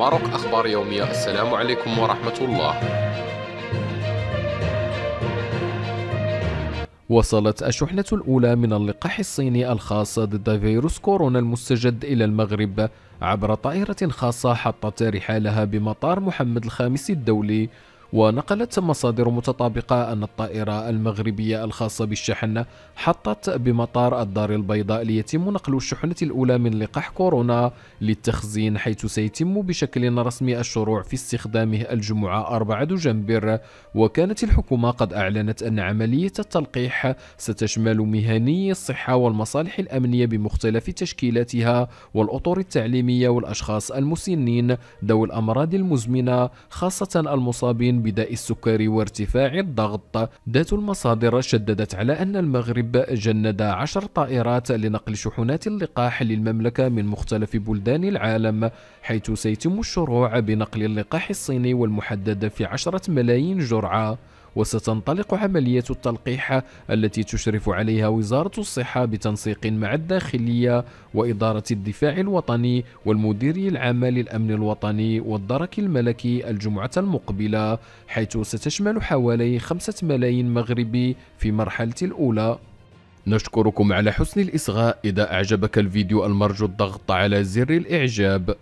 ماروك أخبار يومية السلام عليكم ورحمة الله وصلت الشحنة الأولى من اللقاح الصيني الخاص ضد فيروس كورونا المستجد إلى المغرب عبر طائرة خاصة حطت رحالها بمطار محمد الخامس الدولي ونقلت مصادر متطابقة أن الطائرة المغربية الخاصة بالشحن حطت بمطار الدار البيضاء ليتم نقل الشحنة الأولى من لقاح كورونا للتخزين حيث سيتم بشكل رسمي الشروع في استخدامه الجمعة 4 دجنبر وكانت الحكومة قد أعلنت أن عملية التلقيح ستشمل مهني الصحة والمصالح الأمنية بمختلف تشكيلاتها والأطر التعليمية والأشخاص المسنين ذوي الأمراض المزمنة خاصة المصابين بداء السكر وارتفاع الضغط ذات المصادر شددت على أن المغرب جند عشر طائرات لنقل شحنات اللقاح للمملكة من مختلف بلدان العالم حيث سيتم الشروع بنقل اللقاح الصيني والمحدد في عشرة ملايين جرعة وستنطلق عملية التلقيح التي تشرف عليها وزارة الصحة بتنسيق مع الداخلية وإدارة الدفاع الوطني والمديري العام للأمن الوطني والدرك الملكي الجمعة المقبلة حيث ستشمل حوالي خمسة ملايين مغربي في مرحلة الأولى نشكركم على حسن الإصغاء إذا أعجبك الفيديو المرجو الضغط على زر الإعجاب